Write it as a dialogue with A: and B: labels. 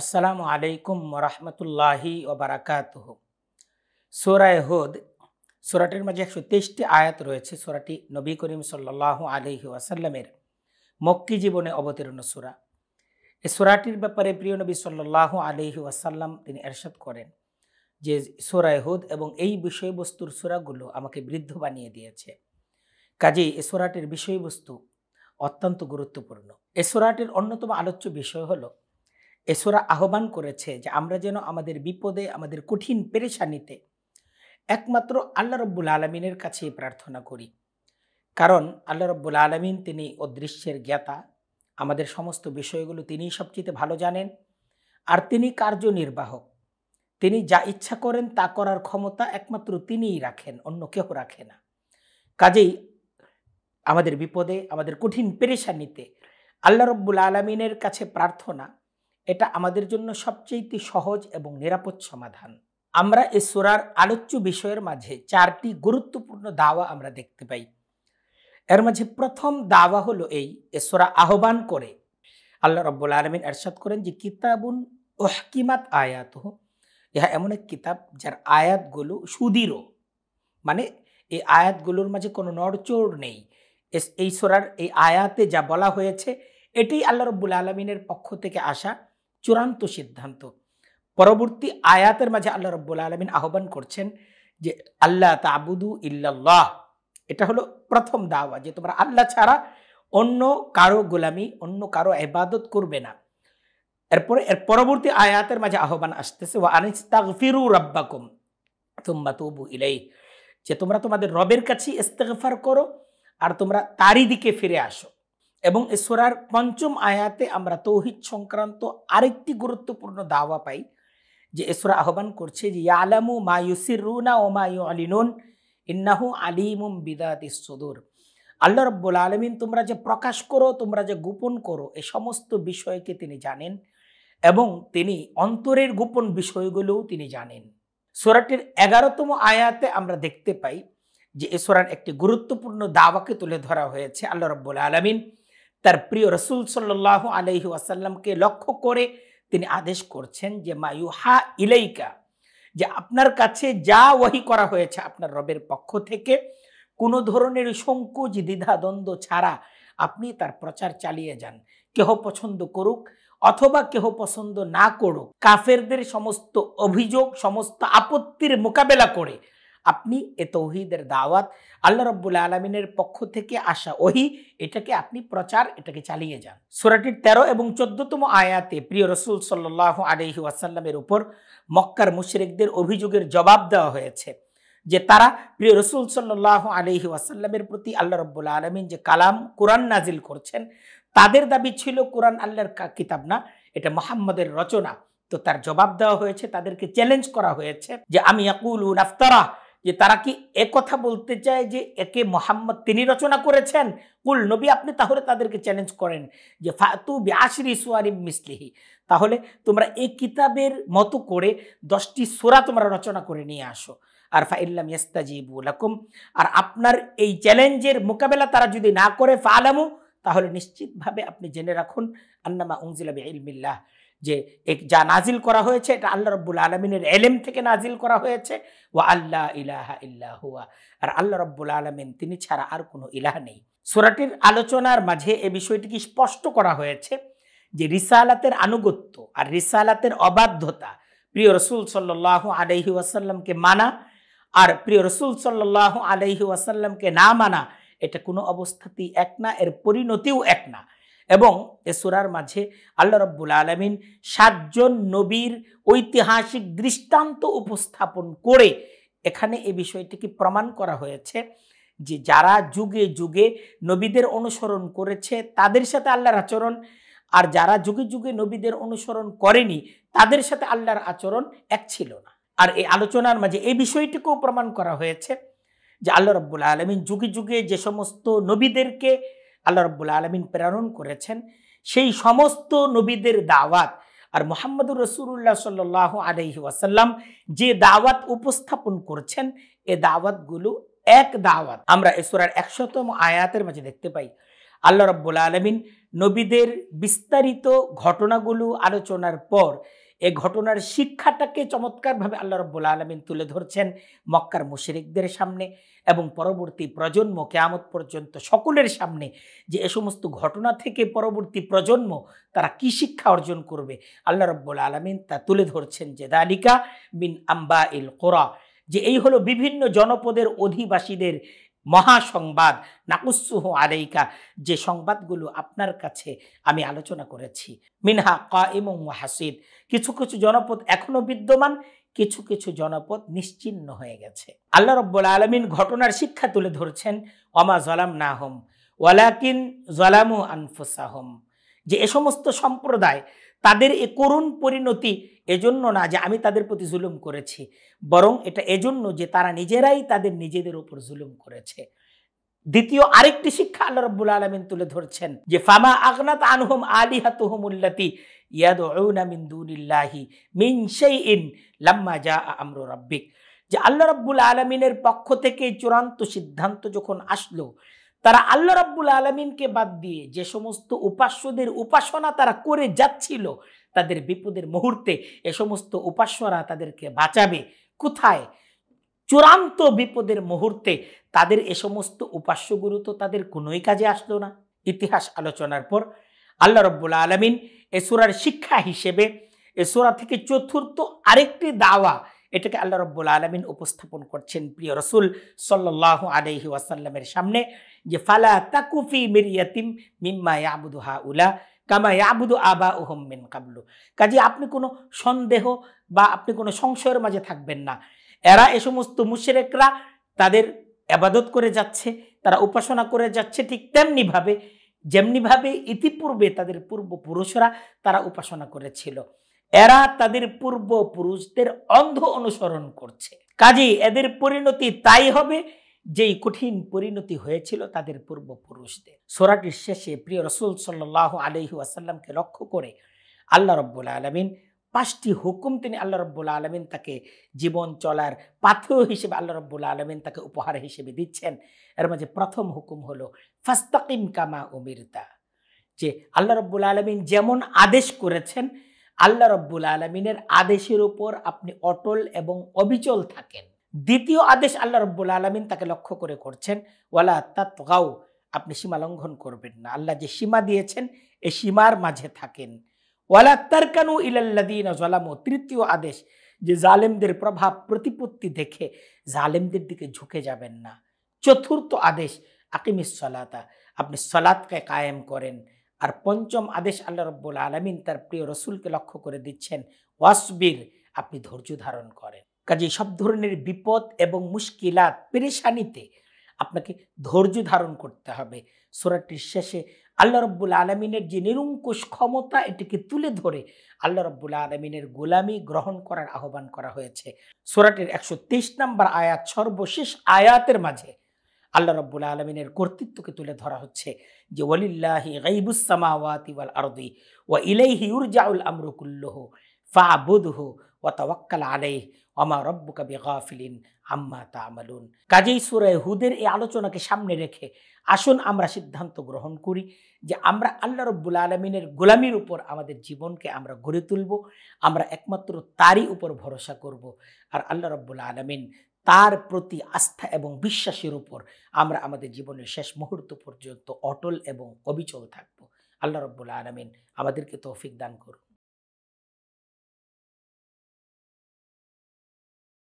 A: আসসালামু আলাইকুম রহমতুল্লাহি ওবরাকাত সোরায় হোদ সোরাটির মাঝে একশো তেইশটি আয়াত রয়েছে সোরাটি নবী করিম সাল্লাহ আলহি ওয়াসাল্লামের মক্কি জীবনে অবতীর্ণ সুরা এ সোরাটির ব্যাপারে প্রিয় নবী সাল্লাহ আলহি ওয়াসাল্লাম তিনি এরশাদ করেন যে সোরায় হোদ এবং এই বিষয়বস্তুর সুরাগুলো আমাকে বৃদ্ধ বানিয়ে দিয়েছে কাজেই এ সোরাটির বিষয়বস্তু অত্যন্ত গুরুত্বপূর্ণ এ সোরাটির অন্যতম আলোচ্য বিষয় হলো এসোরা আহ্বান করেছে যে আমরা যেন আমাদের বিপদে আমাদের কঠিন পেরেশানিতে একমাত্র আল্লাহ রব্বুল আলমিনের কাছেই প্রার্থনা করি কারণ আল্লাহ রব্বুল আলমিন তিনি অদৃশ্যের জ্ঞাতা আমাদের সমস্ত বিষয়গুলো তিনিই সবচেয়ে ভালো জানেন আর তিনি কার্যনির্বাহক তিনি যা ইচ্ছা করেন তা করার ক্ষমতা একমাত্র তিনিই রাখেন অন্য কেউ রাখে না কাজেই আমাদের বিপদে আমাদের কঠিন পেরেশানিতে আল্লাহ রব্বুল আলমিনের কাছে প্রার্থনা এটা আমাদের জন্য সবচেয়েতে সহজ এবং নিরাপদ সমাধান আমরা এ সোরার আলোচ্য বিষয়ের মাঝে চারটি গুরুত্বপূর্ণ দাওয়া আমরা দেখতে পাই এর মাঝে প্রথম দাওয়া হলো এই এসোরা আহ্বান করে আল্লাহ রব্বুল আলমিন এরশাদ করেন যে কিতাবুন ওহকিমাত আয়াত ইহা এমন এক কিতাব যার আয়াতগুলো সুদৃঢ় মানে এই আয়াতগুলোর মাঝে কোনো নড়চড় নেই এই সোরার এই আয়াতে যা বলা হয়েছে এটি আল্লাহ রব্বুল আলমিনের পক্ষ থেকে আসা চূড়ান্ত সিদ্ধান্ত পরবর্তী আয়াতের মাঝে আল্লাহ রব্বুল আলমিন আহ্বান করছেন যে আল্লাহ তাবুদু ইল্লাল্লাহ এটা হলো প্রথম দাওয়া যে তোমরা আল্লাহ ছাড়া অন্য কারো গোলামি অন্য কারো এবাদত করবে না এরপরে এর পরবর্তী আয়াতের মাঝে আহ্বান আসতেছে ও আনিস্তাগফিরু রাব্বাকুম তুম্বা তবু ইলাই যে তোমরা তোমাদের রবের কাছে ইস্তেগফার করো আর তোমরা তারই দিকে ফিরে আসো এবং সোরার পঞ্চম আয়াতে আমরা তৌহিদ সংক্রান্ত আরেকটি গুরুত্বপূর্ণ দাওয়া পাই যে এসরা আহ্বান করছে যে ইয়ালামু রুনা ও মায়ু আলিনুন ইন্নাহু আলিমুম বিদাত সদুর আল্লাহ রব্বুল আলমিন তোমরা যে প্রকাশ করো তোমরা যে গোপন করো এ সমস্ত বিষয়কে তিনি জানেন এবং তিনি অন্তরের গোপন বিষয়গুলোও তিনি জানেন সোরাটির এগারোতম আয়াতে আমরা দেখতে পাই যে এসরার একটি গুরুত্বপূর্ণ দাওয়াকে তুলে ধরা হয়েছে আল্লাহ রব্বুল আলমিন তার প্রিয় রসুল সাল্লাহ আলহি আসাল্লামকে লক্ষ্য করে তিনি আদেশ করছেন যে মায়ুহা ইলাইকা যে আপনার কাছে যা ওয়াহি করা হয়েছে আপনার রবের পক্ষ থেকে কোনো ধরনের সংকোচ দ্বিধাদ্বন্দ্ব ছাড়া আপনি তার প্রচার চালিয়ে যান কেহ পছন্দ করুক অথবা কেহ পছন্দ না করুক কাফেরদের সমস্ত অভিযোগ সমস্ত আপত্তির মোকাবেলা করে আপনি এ তৌহিদের দাওয়াত আল্লাহ রব্বুল আলমিনের পক্ষ থেকে আসা ওহি এটাকে আপনি প্রচার এটাকে চালিয়ে যান সুরাটির তেরো এবং চোদ্দতম আয়াতে প্রিয় রসুল সাল্লাহ আলহি ওয়াসাল্লামের উপর মক্কার মুশরেকদের অভিযোগের জবাব দেওয়া হয়েছে যে তারা প্রিয় রসুল সাল্লাহ আলহি ওয়াসাল্লামের প্রতি আল্লাহ রব্বুল আলমিন যে কালাম কোরআন নাজিল করছেন তাদের দাবি ছিল কোরআন আল্লাহর কিতাব না এটা মোহাম্মদের রচনা তো তার জবাব দেওয়া হয়েছে তাদেরকে চ্যালেঞ্জ করা হয়েছে যে আমি আকুল আফতারা যে তারা কি কথা বলতে চায় যে একে মোহাম্মদ তিনি রচনা করেছেন কুল নবী আপনি তাহলে তাদেরকে চ্যালেঞ্জ করেন যে ফাতু ব্যাসরি সোয়ারি মিসলিহি তাহলে তোমরা এই কিতাবের মতো করে দশটি সোরা তোমরা রচনা করে নিয়ে আসো আর ফাইল্লাম ইয়াস্তাজিবুল লাকুম আর আপনার এই চ্যালেঞ্জের মোকাবেলা তারা যদি না করে ফালামু তাহলে নিশ্চিতভাবে আপনি জেনে রাখুন আন্নামা উংজিলাবি ইলমিল্লাহ যে যা নাজিল করা হয়েছে এটা আল্লাহ রব্বুল আলমিনের এলেম থেকে নাজিল করা হয়েছে ও আল্লাহ ইলাহা হুয়া আর আল্লাহ রব্বুল আলমিন তিনি ছাড়া আর কোনো ইলাহ নেই সুরাটির আলোচনার মাঝে এ বিষয়টিকে স্পষ্ট করা হয়েছে যে রিসালাতের আনুগত্য আর রিসালাতের অবাধ্যতা প্রিয় রসুল সাল্লাহ আলহি ওয়াসাল্লামকে মানা আর প্রিয় রসুল সাল্লাহ আলহি ওয়াসাল্লামকে না মানা এটা কোনো অবস্থাতেই এক না এর পরিণতিও এক না এবং এ সুরার মাঝে আল্লাহ রব্বুল আলমিন সাতজন নবীর ঐতিহাসিক দৃষ্টান্ত উপস্থাপন করে এখানে এ বিষয়টিকে প্রমাণ করা হয়েছে যে যারা যুগে যুগে নবীদের অনুসরণ করেছে তাদের সাথে আল্লাহর আচরণ আর যারা যুগে যুগে নবীদের অনুসরণ করেনি তাদের সাথে আল্লাহর আচরণ এক ছিল না আর এই আলোচনার মাঝে এই বিষয়টিকেও প্রমাণ করা হয়েছে যে আল্লাহ রব্বুল আলমিন যুগে যুগে যে সমস্ত নবীদেরকে আল্লাহ রব্বুল আলমিন প্রেরণ করেছেন সেই সমস্ত নবীদের দাওয়াত আর মোহাম্মদুর রসুল্লাহ সাল্লাহ আলহি ওয়াসাল্লাম যে দাওয়াত উপস্থাপন করছেন এ দাওয়াতগুলো এক দাওয়াত আমরা এসোরার একশতম আয়াতের মাঝে দেখতে পাই আল্লাহ রব্বুল আলমিন নবীদের বিস্তারিত ঘটনাগুলো আলোচনার পর এ ঘটনার শিক্ষাটাকে চমৎকারভাবে আল্লাহ রব্বুল আলমিন তুলে ধরছেন মক্কার মুশরিকদের সামনে এবং পরবর্তী প্রজন্ম কেয়ামত পর্যন্ত সকলের সামনে যে এ সমস্ত ঘটনা থেকে পরবর্তী প্রজন্ম তারা কি শিক্ষা অর্জন করবে আল্লাহ রব্বুল আলমিন তা তুলে ধরছেন যে দালিকা বিন আম্বা ইল কোরা যে এই হলো বিভিন্ন জনপদের অধিবাসীদের মহাসংবাদ নাকুসুহ আলাইকা যে সংবাদগুলো আপনার কাছে আমি আলোচনা করেছি মিনহা ক এবং হাসিদ কিছু কিছু জনপদ এখনও বিদ্যমান কিছু কিছু জনপদ নিশ্চিন্ন হয়ে গেছে আল্লাহ রব্বুল আলমিন ঘটনার শিক্ষা তুলে ধরছেন অমা জলাম নাহম ওয়ালাকিন জলামু আনফুসাহম যে এ সমস্ত সম্প্রদায় তাদের এ করুণ পরিণতি এজন্য না যে আমি তাদের প্রতি জুলুম করেছি বরং এটা এজন্য যে তারা নিজেরাই তাদের নিজেদের ওপর জুলুম করেছে দ্বিতীয় আরেকটি শিক্ষা আল্লাহ রব্বুল আলমিন তুলে ধরছেন যে ফামা আগনাত আনহুম আলী হাতুহমুল্লাতি ইয়াদ মিন দুনিল্লাহি মিন ইন লাম্মা যা রব্বিক যে আল্লাহ রব্বুল আলমিনের পক্ষ থেকে চূড়ান্ত সিদ্ধান্ত যখন আসলো তারা আল্লা রব্বুল আলমিনকে বাদ দিয়ে যে সমস্ত উপাস্যদের উপাসনা তারা করে যাচ্ছিল তাদের বিপদের মুহূর্তে এ সমস্ত উপাস্যরা তাদেরকে বাঁচাবে কোথায় চূড়ান্ত বিপদের মুহূর্তে তাদের এ সমস্ত উপাস্যগুরু তো তাদের কোনোই কাজে আসলো না ইতিহাস আলোচনার পর আল্লাহ রব্বুল আলমিন এসুরার শিক্ষা হিসেবে এসুরা থেকে চতুর্থ আরেকটি দাওয়া এটাকে আল্লাহ রব্বুল আলমিন উপস্থাপন করছেন প্রিয় রসুল সাল্লাহ আলহি ওয়াসাল্লামের সামনে যে ফালা তাকুফি মিরিয়াতিম মিম্মা ইয়াবুদু হা উলা কামা ইয়াবুদু আবা উহম মিন কাবলু কাজে আপনি কোনো সন্দেহ বা আপনি কোনো সংশয়ের মাঝে থাকবেন না এরা এ সমস্ত মুশেরেকরা তাদের আবাদত করে যাচ্ছে তারা উপাসনা করে যাচ্ছে ঠিক তেমনিভাবে যেমনিভাবে ইতিপূর্বে তাদের পূর্বপুরুষরা তারা উপাসনা করেছিল এরা তাদের পূর্বপুরুষদের অন্ধ অনুসরণ করছে কাজেই এদের পরিণতি তাই হবে যেই কঠিন পরিণতি হয়েছিল তাদের পূর্বপুরুষদের সোরাটির শেষে প্রিয় রসুল সাল্লাহ আলহি আসাল্লামকে লক্ষ্য করে আল্লাহ রব্বুল আলমিন পাঁচটি হুকুম তিনি আল্লাহ রব্বুল আলমিন তাকে জীবন চলার পাথেয় হিসেবে আল্লাহ রব্বুল আলমিন তাকে উপহার হিসেবে দিচ্ছেন এর মাঝে প্রথম হুকুম হলো ফাস্তাকিম কামা উমিরতা যে আল্লাহ রব্বুল আলমিন যেমন আদেশ করেছেন আল্লাহ রব্বুল আলমিনের আদেশের উপর আপনি অটল এবং অবিচল থাকেন দ্বিতীয় আদেশ আল্লাহ রব্বুল আলমিন তাকে লক্ষ্য করে করছেন ওয়ালা তাত আপনি সীমা লঙ্ঘন করবেন না আল্লাহ যে সীমা দিয়েছেন এ সীমার মাঝে থাকেন ওয়ালা তারকানু ইলাল্লাদিন জলামো তৃতীয় আদেশ যে জালেমদের প্রভাব প্রতিপত্তি দেখে জালেমদের দিকে ঝুঁকে যাবেন না চতুর্থ আদেশ আকিমিস সলাতা আপনি সলাৎকে কায়েম করেন আর পঞ্চম আদেশ আল্লাহ রব্বুল আলমিন তার প্রিয় রসুলকে লক্ষ্য করে দিচ্ছেন ওয়াসবির আপনি ধৈর্য ধারণ করেন কাজে সব ধরনের বিপদ এবং মুশকিলাত পেরেশানিতে আপনাকে ধৈর্য ধারণ করতে হবে সোরাটির শেষে আল্লাহ রব্বুল আলমিনের যে নিরঙ্কুশ ক্ষমতা এটিকে তুলে ধরে আল্লাহ রব্বুল আলমিনের গোলামি গ্রহণ করার আহ্বান করা হয়েছে সোরাটির একশো তেইশ নম্বর আয়াত সর্বশেষ আয়াতের মাঝে আল্লাহ রব্বুল আলমিনের কর্তৃত্বকে তুলে ধরা হচ্ছে যে ওয়ালিল্লাহি গাইবুসামাওয়াতি ওয়াল আরদি ওয়া ইলাইহি ইউরজাউল আমরু কুল্লুহু ফাবুদহু ওয়া তাওয়াক্কাল আলাইহি আমা রব্বুকা বিগাফিলিন আম্মা তাআমালুন কাজেই সুরায় হুদের এই আলোচনাকে সামনে রেখে আসুন আমরা সিদ্ধান্ত গ্রহণ করি যে আমরা আল্লাহ রব্বুল আলমিনের গোলামির উপর আমাদের জীবনকে আমরা গড়ে তুলব আমরা একমাত্র তারই উপর ভরসা করব আর আল্লাহ রব্বুল আলমিন তার প্রতি আস্থা এবং বিশ্বাসের উপর আমরা আমাদের জীবনের শেষ মুহূর্ত পর্যন্ত অটল এবং অবিচল থাকব আল্লাহ রব্বুল আলমিন আমাদেরকে তৌফিক দান করুন